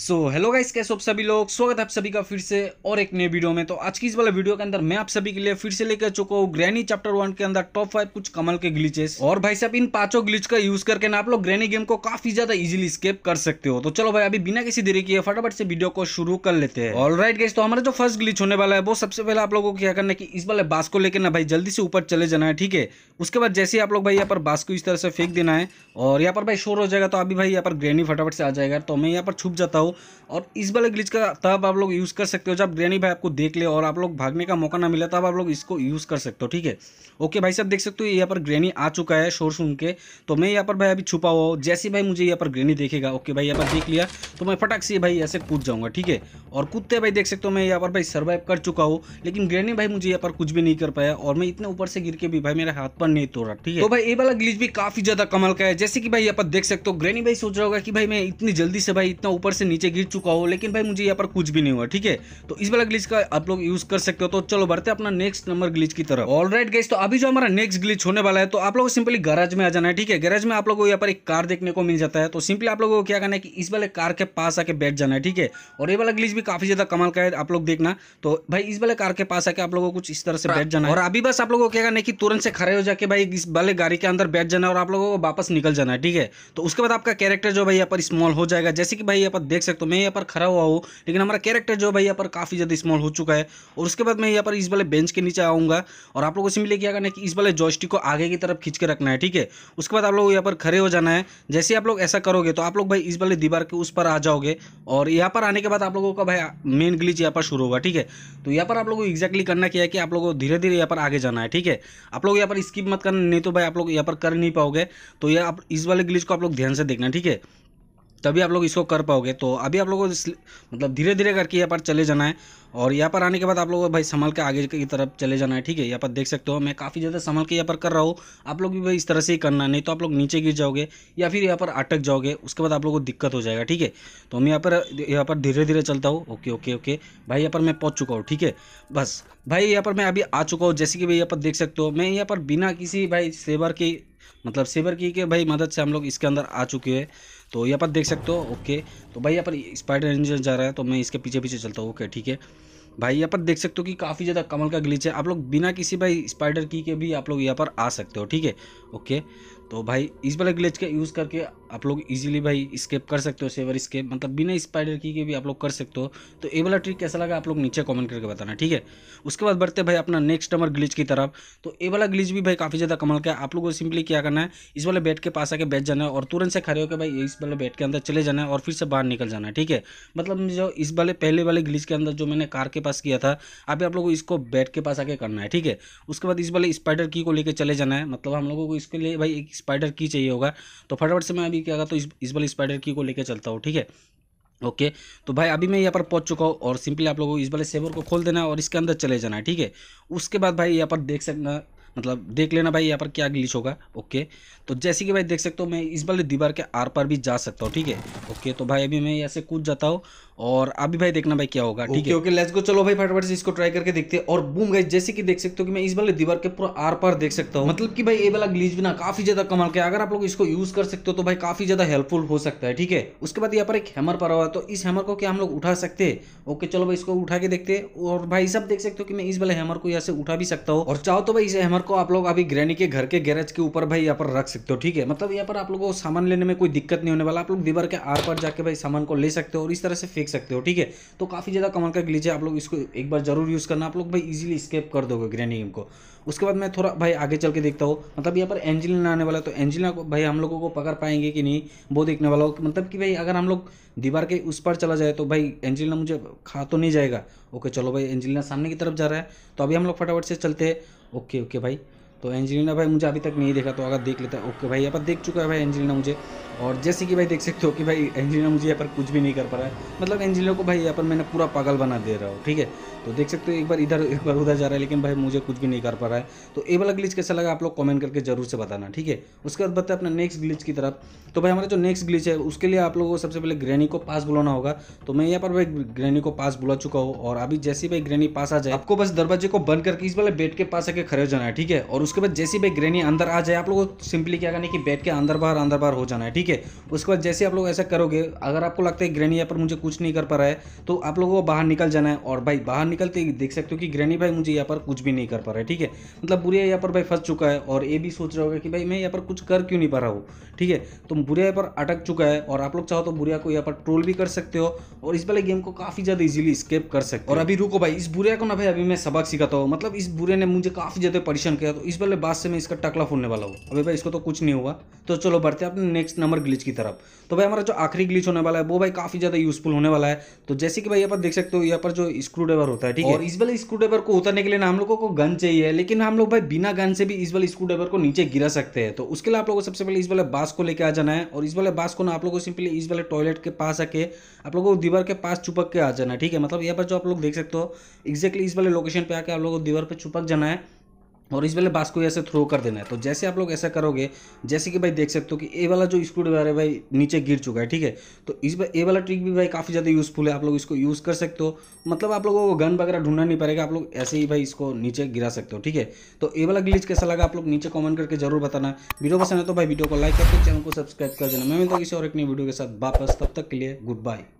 so hello guys कैसे आप सभी लोग स्वागत है आप सभी का फिर से और एक नए वीडियो में तो आज की इस वाले वीडियो के अंदर मैं आप सभी के लिए फिर से लेकर चुका हूँ ग्रैनी चैप्टर वन के अंदर टॉप फाइव कुछ कमल के ग्लिचेस और भाई साहब इन पांचों ग्लिच का यूज करके ना आप लोग ग्रैनी गेम को काफी ज्यादा इजिली स्केप कर सकते हो तो चलो भाई अभी बिना किसी देरी के फटाफट से वीडियो को शुरू कर लेते हैं ऑल राइट गाइस तो हमारा जो फर्स्ट ग्लिच होने वाला है वो सबसे पहले आप लोगों को क्या करना है इस वाले बास को लेकर ना भाई जल्दी से ऊपर चले जाना है ठीक है उसके बाद जैसे ही आप लोग भाई यहाँ पर बास को इस तरह से फेंक देना है और यहाँ पर भाई शोर हो जाएगा तो अभी भाई यहाँ पर ग्रैनी फटाफट से आ जाएगा तो मैं यहाँ पर छुप जाता हूँ और इस वाले ग्लिच का तब आप लोग यूज़ कर सकते हो जब ग्रैनी भाई आपको देख ले और आप लोग भागने का मौका ना मिले तब आप लोग इसको यूज़ कर सकते हो ठीक है ओके भाई साहब देख सकते हो यहाँ पर ग्रैनी आ चुका है शोर सुन के तो मैं यहाँ पर भाई अभी छुपा हुआ हूँ जैसे भाई मुझे यहाँ पर ग्रैनी देखेगा ओके भाई यहाँ पर देख लिया तो मैं फटाक से भाई ऐसे कूद जाऊँगा ठीक है और कूदते भाई देख सकते हो मैं यहाँ पर भाई सर्वाइव कर चुका हूँ लेकिन ग्रैनी भाई मुझे यहाँ पर कुछ भी नहीं कर पाया और मैं इतने ऊपर से गिर के भी भाई मेरे हाथ पर नहीं तोड़ा ठीक है तो भाई ये वाला ग्लिच भी काफ़ी ज़्यादा कमल का है जैसे कि भाई यहाँ पर देख सकते हो ग्रैनी भाई सोच रहा होगा कि भाई मैं इतनी जल्दी से भाई इतना ऊपर से नीचे गिर चुका हो लेकिन भाई मुझे यहाँ पर कुछ भी नहीं हुआ ठीक है तो इस वाला ग्लिच का आप लोग यूज कर सकते हो तो चलो बढ़ते अपना नेक्स्ट नंबर ग्लिच की तरफ ऑल राइट गैस तो अभी जो हमारा नेक्स्ट ग्लिच होने वाला है तो आप लोग सिंपली गैराज में आ जाना है ठीक है गैराज में आप लोगों को यहाँ पर एक कार देखने को मिल जाता है तो सिंपली आप लोगों को क्या करना है कि इस वाले कार के पास आके बैठ जाना है ठीक है और ये वाला ग्लिच भी काफी ज्यादा कमाल का है आप लोग देखना तो भाई इस वाले कार के पास आके आप लोगों को कुछ इस तरह से बैठ जाना है और अभी बस आप लोगों को क्या करना है कि तुरंत से खड़े हो जाके भाई इस वाले गाड़ी के अंदर बैठ जाना है और आप लोगों को वापस निकल जाना है ठीक है तो उसके बाद आपका कैरेक्टर जो भाई यहाँ पर स्मॉल हो जाएगा जैसे कि भाई यहाँ पर देख सकते हो मैं यहाँ पर खड़ा हुआ हूँ लेकिन हमारा कैरेक्टर जो भाई यहाँ पर काफ़ी ज़्यादा स्मॉल हो चुका है और उसके बाद मैं यहाँ पर इस वाले बेंच के नीचे आऊँगा और आप लोगों से मिले क्या करना है कि इस वाले जॉस्टिक को आगे की तरफ खींच के रखना है ठीक है उसके बाद आप लोग यहाँ पर खड़े हो जाना है जैसे आप लोग ऐसा करोगे तो आप लोग भाई इस वाले दीवार के उस पर आ जाओगे और यहाँ पर आने के बाद आप लोगों का भाई मेन ग्लीच यहाँ पर शुरू होगा ठीक है तो यहाँ पर आप लोगों को एक्जैक्टली करना क्या है कि आप लोगों को धीरे धीरे यहाँ पर आगे जाना है ठीक है आप लोग यहाँ पर स्किप मत करना नहीं तो भाई आप लोग यहाँ पर कर नहीं पाओगे तो ये आप इस वाले ग्लीच को आप लोग ध्यान से देखना ठीक है तभी आप लोग इसको कर पाओगे तो अभी आप लोगों को मतलब धीरे धीरे करके यहाँ पर चले जाना है और यहाँ पर आने के बाद आप लोगों को भाई संभल के आगे की तरफ चले जाना है ठीक है यहाँ पर देख सकते हो मैं काफ़ी ज़्यादा संभल के यहाँ पर कर रहा हूँ आप लोग भी भाई इस तरह से ही करना नहीं तो आप लोग नीचे गिर जाओगे या फिर यहाँ पर अटक जाओगे उसके बाद आप लोग को दिक्कत हो जाएगा ठीक है तो हम यहाँ पर यहाँ पर धीरे धीरे चलता हूँ ओके ओके ओके भाई यहाँ पर मैं पहुँच चुका हूँ ठीक है बस भाई यहाँ पर मैं अभी आ चुका हूँ जैसे कि भाई यहाँ पर देख सकते हो मैं यहाँ पर बिना किसी भाई सेवर की मतलब सेवर की के भाई मदद से हम लोग इसके अंदर आ चुके हैं तो यहाँ पर देख सकते हो ओके तो भाई यहाँ पर स्पाइडर रेंजर जा रहा है तो मैं इसके पीछे पीछे चलता हूँ ओके ठीक है भाई यहाँ पर देख सकते हो कि काफ़ी ज़्यादा कमल का ग्लिच है आप लोग बिना किसी भाई स्पाइडर की के भी आप लोग यहाँ पर आ सकते हो ठीक है ओके तो भाई इस वाले ग्लेच का यूज़ करके आप लोग इजीली भाई स्केप कर सकते हो सेवर स्केप मतलब बिना स्पाइडर की के भी आप लोग कर सकते हो तो ये वाला ट्रिक कैसा लगा आप लोग नीचे कमेंट करके बताना ठीक है उसके बाद बढ़ते भाई अपना नेक्स्ट नंबर ग्लिच की तरफ तो ये वाला ग्लिच भी भाई काफ़ी ज़्यादा कमल का है आप लोगों को सिंपली क्या करना है इस वाले बैट के पास आके बैठ जाना है और तुरंत से खड़े होकर भाई इस वाले बैट के अंदर चले जाना है और फिर से बाहर निकल जाना है ठीक है मतलब जो इस वाले पहले वाले ग्लिच के अंदर जो मैंने कार के पास किया था अभी आप लोगों को इसको बैट के पास आके करना है ठीक है उसके बाद इस वाले स्पाइडर की को लेकर चले जाना है मतलब हम लोगों को इसके लिए भाई एक स्पाइडर की चाहिए होगा तो फटाफट से मैं अभी क्या तो इस बल स्पाइडर की को लेकर चलता हूँ ठीक है ओके okay, तो भाई अभी मैं यहाँ पर पहुँच चुका हूँ और सिंपली आप लोगों को इस वाले सेवर को खोल देना है और इसके अंदर चले जाना है ठीक है उसके बाद भाई यहाँ पर देख सकना मतलब देख लेना भाई यहाँ पर क्या ग्लिच होगा ओके तो जैसे कि भाई देख सकते हो मैं इस वाले दीवार के आर पार भी जा सकता हूँ ठीक है ओके तो भाई अभी मैं यहाँ से कूद जाता हूँ और अभी भाई देखना भाई क्या होगा ठीक है ओके लेट्स गो चलो भाई फटाफट से इसको ट्राई करके देखते हैं और बूम गाइस जैसे कि देख सकते हो कि मैं इस वाले दीवार के पूरा आर पार देख सकता हूँ मतलब कि भाई ये वाला ग्लीच भी ना काफी ज्यादा कमाल का अगर आप लोग इसको यूज कर सकते हो तो भाई काफी ज्यादा हेल्पफुल हो सकता है ठीक है उसके बाद यहाँ पर एक हैमर पड़ा हुआ है तो इस हैमर को क्या हम लोग उठा सकते हैं ओके चलो भाई इसको उठा के देखते हैं और भाई सब देख सकते हो कि मैं इस वाले हैमर को यहाँ से उठा भी सकता हूँ और चाहो तो भाई इस हैमर को आप लोग अभी ग्रैनी के घर के गैरेज के ऊपर भाई यहाँ पर रख सकते हो ठीक है मतलब यहाँ पर आप लोगों को सामान लेने में कोई दिक्कत नहीं होने वाला आप लोग दीवार के आर पार जाके भाई सामान को ले सकते हो और इस तरह से फिक्स सकते हो ठीक है तो काफ़ी ज़्यादा कमल का ग्लिच है आप लोग इसको एक बार ज़रूर यूज़ करना आप लोग भाई इजीली स्केप कर दोगे ग्रैनी गेम को उसके बाद मैं थोड़ा भाई आगे चल के देखता हूँ मतलब यहाँ पर एंजिलना आने वाला तो एंजिलिना को भाई हम लोगों को पकड़ पाएंगे कि नहीं वो देखने वाला हो मतलब कि भाई अगर हम लोग दीवार के उस पर चला जाए तो भाई एंजिलना मुझे खा तो नहीं जाएगा ओके चलो भाई एंजिलना सामने की तरफ जा रहा है तो अभी हम लोग फटाफट से चलते हैं ओके ओके भाई तो एंजेलिना भाई मुझे अभी तक नहीं देखा तो अगर देख लेता ओके भाई यहाँ पर देख चुका है भाई एंजेलिना मुझे और जैसे कि भाई देख सकते हो कि भाई एंजेलिना मुझे यहाँ पर कुछ भी नहीं कर पा रहा है मतलब एंजेलिना को भाई यहाँ पर मैंने पूरा पागल बना दे रहा हूँ ठीक है तो देख सकते हो एक बार इधर एक बार उधर जा रहा है लेकिन भाई मुझे कुछ भी नहीं कर पा रहा है तो ए वाला ग्लिच कैसा लगा आप लोग कॉमेंट करके जरूर से बताना ठीक है उसके बाद बताए अपना नेक्स्ट ग्लिच की तरफ तो भाई हमारा जो नेक्स्ट ग्लिच है उसके लिए आप लोगों को सबसे पहले ग्रैनी को पास बुलाना होगा तो मैं यहाँ पर भाई ग्रैनी को पास बुला चुका हूँ और अभी जैसे भाई ग्रैनी पास आ जाए आपको बस दरवाजे को बंद करके इस वाले बेड के पास आके खड़े हो जाना है ठीक है और उसके बाद जैसे भाई ग्रेनी अंदर आ जाए आप लोगों को सिंपली क्या करना है कि बैठ के अंदर बाहर अंदर बाहर हो जाना है ठीक है उसके बाद जैसे आप लोग ऐसा करोगे अगर आपको लगता है ग्रेनी यहाँ पर मुझे कुछ नहीं कर पा रहा है तो आप लोगों को बाहर निकल जाना है और भाई बाहर निकलते ही देख सकते हो कि ग्रेनी भाई मुझे यहाँ पर कुछ भी नहीं कर पा रहा है ठीक है मतलब बुरिया यहाँ पर भाई फंस चुका है और ये भी सोच रहा होगा कि भाई मैं यहाँ पर कुछ कर क्यों नहीं पा रहा हूँ ठीक है तो बुरिया यहाँ पर अटक चुका है और आप लोग चाहो तो बुरिया को यहाँ पर ट्रोल भी कर सकते हो और इस वाले गेम को काफ़ी ज़्यादा इजीली स्केप कर सकते हो और अभी रुको भाई इस बुरिया को ना भाई अभी मैं सबक सिखाता हूँ मतलब इस बुरे ने मुझे काफ़ी ज़्यादा परेशान किया तो इस वाले बाद से मैं इसका टकला फोड़ने वाला हूँ अभी भाई इसको तो कुछ नहीं हुआ तो चलो बढ़ते हैं अपने नेक्स्ट नंबर ग्लिच की तरफ तो भाई हमारा जो आखिरी ग्लिच होने वाला है वो भाई काफ़ी ज़्यादा यूजफुल होने वाला है तो जैसे कि भाई यहाँ पर देख सकते हो यहाँ पर जो स्क्रू ड्राइवर होता है ठीक है और इस वाले स्क्रू ड्राइवर को उतरने के लिए ना हम लोगों को गन चाहिए लेकिन हम लोग भाई बिना गन से भी इस वाले स्क्रू ड्राइवर को नीचे गिरा सकते हैं तो उसके लिए आप लोगों को सबसे पहले इस वाले बास को लेकर आ जाना है और इस वाले बास को ना आप लोग सिंपली इस वाले टॉयलेट के पास आके आप लोगों को दीवार के पास चुपक के आ जाना है ठीक है मतलब यहाँ पर जो आप लोग देख सकते हो एक्जैक्टली इस वाले लोकेशन पे आके आप लोगों को दीवार पर चुपक जाना है और इस वाले बास को ऐसे थ्रो कर देना है तो जैसे आप लोग ऐसा करोगे जैसे कि भाई देख सकते हो कि ए वाला जो स्क्रू ड्राइवर है भाई नीचे गिर चुका है ठीक है तो इस बार ए वाला ट्रिक भी भाई काफ़ी ज़्यादा यूज़फुल है आप लोग इसको यूज़ कर सकते हो मतलब आप लोगों को गन वगैरह ढूंढना नहीं पड़ेगा आप लोग ऐसे ही भाई इसको नीचे गिरा सकते हो ठीक है तो ए वाला ग्लिच कैसा लगा आप लोग नीचे कॉमेंट करके जरूर बताना वीडियो पसंद है तो भाई वीडियो को लाइक करके चैनल को सब्सक्राइब कर देना मैं मिलता किसी और एक नई वीडियो के साथ वापस तब तक के लिए गुड बाय